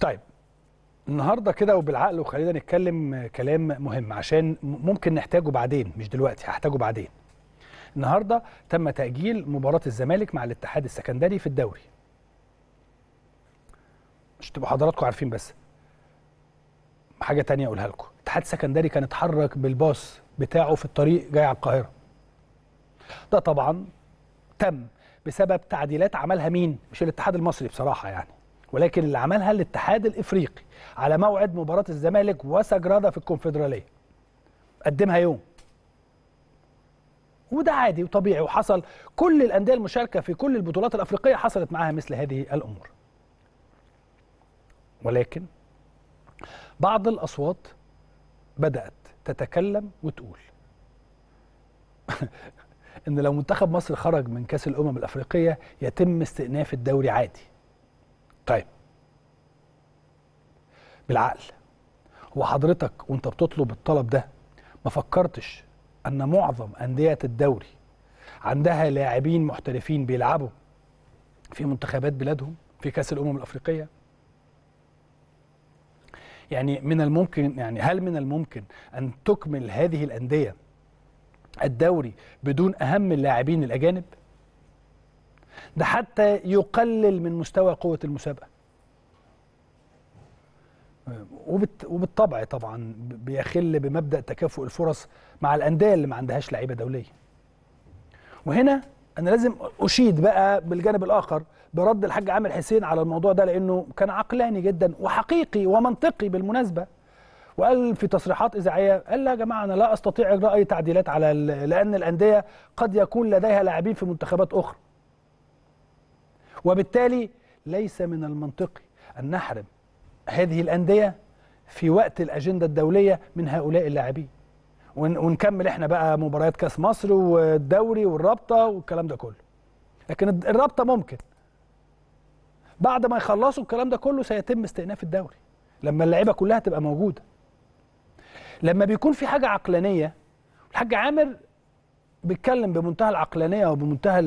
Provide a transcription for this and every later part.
طيب النهارده كده وبالعقل وخلينا نتكلم كلام مهم عشان ممكن نحتاجه بعدين مش دلوقتي هحتاجه بعدين النهارده تم تأجيل مباراة الزمالك مع الاتحاد السكندري في الدوري مش تبقوا حضراتكم عارفين بس حاجة تانية أقولها لكم الاتحاد السكندري كان اتحرك بالباص بتاعه في الطريق جاي على القاهرة ده طبعا تم بسبب تعديلات عملها مين مش الاتحاد المصري بصراحة يعني ولكن اللي عملها الاتحاد الافريقي على موعد مباراه الزمالك وسجراده في الكونفدراليه قدمها يوم وده عادي وطبيعي وحصل كل الانديه المشاركه في كل البطولات الافريقيه حصلت معاها مثل هذه الامور ولكن بعض الاصوات بدات تتكلم وتقول ان لو منتخب مصر خرج من كاس الامم الافريقيه يتم استئناف الدوري عادي طيب بالعقل هو حضرتك وانت بتطلب الطلب ده ما فكرتش ان معظم انديه الدوري عندها لاعبين محترفين بيلعبوا في منتخبات بلادهم في كاس الامم الافريقيه يعني من الممكن يعني هل من الممكن ان تكمل هذه الانديه الدوري بدون اهم اللاعبين الاجانب ده حتى يقلل من مستوى قوة المسابقة وبالطبع طبعا بيخل بمبدأ تكافؤ الفرص مع الأندية اللي ما عندهاش لعيبة دولية وهنا أنا لازم أشيد بقى بالجانب الآخر برد الحاج عامر حسين على الموضوع ده لأنه كان عقلاني جدا وحقيقي ومنطقي بالمناسبة وقال في تصريحات اذاعيه قال لا يا جماعه انا لا استطيع اجراء اي تعديلات على لان الانديه قد يكون لديها لاعبين في منتخبات اخرى وبالتالي ليس من المنطقي أن نحرم هذه الأندية في وقت الأجندة الدولية من هؤلاء اللاعبين ونكمل احنا بقى مباريات كاس مصر والدوري والرابطه والكلام ده كله لكن الرابطه ممكن بعد ما يخلصوا الكلام ده كله سيتم استئناف الدوري لما اللعيبه كلها تبقى موجوده لما بيكون في حاجه عقلانيه الحاج عامر بيتكلم بمنتهى العقلانيه وبمنتهى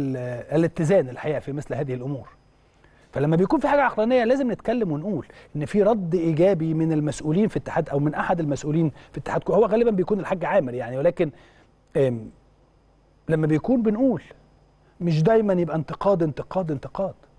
الاتزان الحقيقه في مثل هذه الامور فلما بيكون في حاجه عقلانيه لازم نتكلم ونقول ان في رد ايجابي من المسؤولين في اتحاد او من احد المسؤولين في اتحاد هو غالبا بيكون الحاج عامر يعني ولكن لما بيكون بنقول مش دايما يبقى انتقاد انتقاد انتقاد